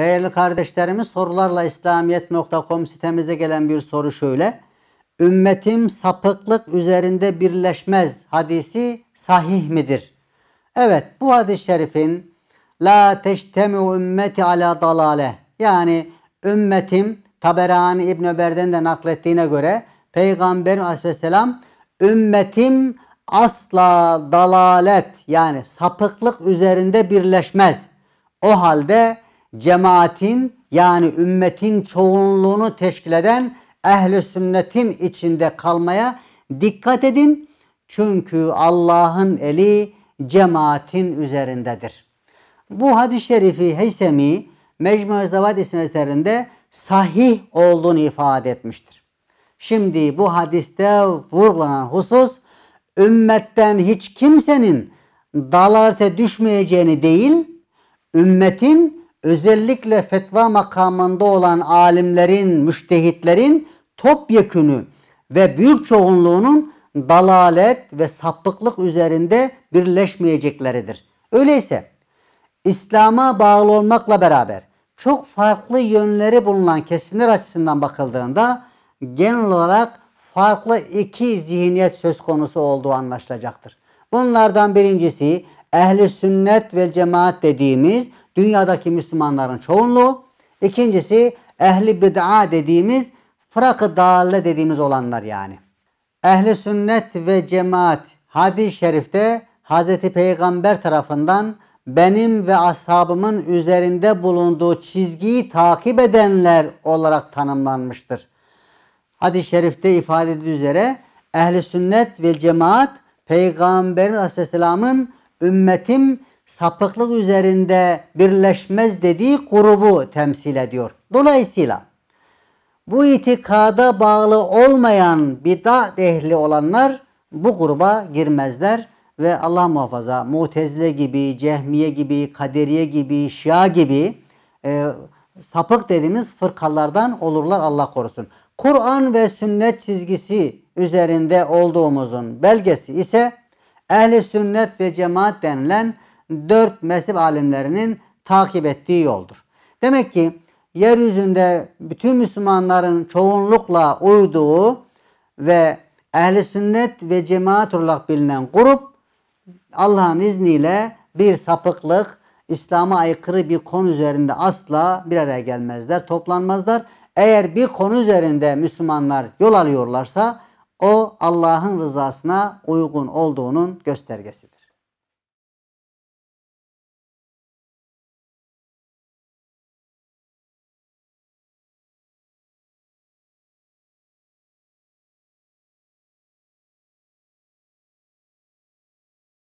Değerli kardeşlerimiz sorularla İslamiyet.com sitemize gelen bir soru şöyle. Ümmetim sapıklık üzerinde birleşmez hadisi sahih midir? Evet bu hadis-i şerifin La teştemi ümmeti ala dalale yani ümmetim Taberani İbn Ömer'den de naklettiğine göre Peygamber Aleyhisselam ümmetim asla dalalet yani sapıklık üzerinde birleşmez. O halde cemaatin yani ümmetin çoğunluğunu teşkil eden ehli sünnetin içinde kalmaya dikkat edin. Çünkü Allah'ın eli cemaatin üzerindedir. Bu hadis-i şerifi Heysemi Mecmu-i Zavad eserinde sahih olduğunu ifade etmiştir. Şimdi bu hadiste vurgulanan husus ümmetten hiç kimsenin dalalete düşmeyeceğini değil, ümmetin özellikle fetva makamında olan alimlerin, müştehitlerin topyekünü ve büyük çoğunluğunun dalalet ve sapıklık üzerinde birleşmeyecekleridir. Öyleyse İslam'a bağlı olmakla beraber çok farklı yönleri bulunan kesimler açısından bakıldığında genel olarak farklı iki zihniyet söz konusu olduğu anlaşılacaktır. Bunlardan birincisi ehli sünnet ve cemaat dediğimiz dünyadaki Müslümanların çoğunluğu. İkincisi ehli bid'a dediğimiz fırakı dalle dediğimiz olanlar yani. Ehli sünnet ve cemaat hadis-i şerifte Hz. Peygamber tarafından benim ve ashabımın üzerinde bulunduğu çizgiyi takip edenler olarak tanımlanmıştır. Hadis-i şerifte ifade edildiği üzere ehli sünnet ve cemaat Peygamberimiz Aleyhisselam'ın ümmetim sapıklık üzerinde birleşmez dediği grubu temsil ediyor. Dolayısıyla bu itikada bağlı olmayan bid'a ehli olanlar bu gruba girmezler ve Allah muhafaza Mutezile gibi, Cehmiye gibi, Kaderiye gibi, Şia gibi e, sapık dediğimiz fırkalardan olurlar Allah korusun. Kur'an ve sünnet çizgisi üzerinde olduğumuzun belgesi ise ehli sünnet ve cemaat denilen dört mezhep alimlerinin takip ettiği yoldur. Demek ki yeryüzünde bütün Müslümanların çoğunlukla uyduğu ve ehli sünnet ve cemaat olarak bilinen grup Allah'ın izniyle bir sapıklık, İslam'a aykırı bir konu üzerinde asla bir araya gelmezler, toplanmazlar. Eğer bir konu üzerinde Müslümanlar yol alıyorlarsa o Allah'ın rızasına uygun olduğunun göstergesidir.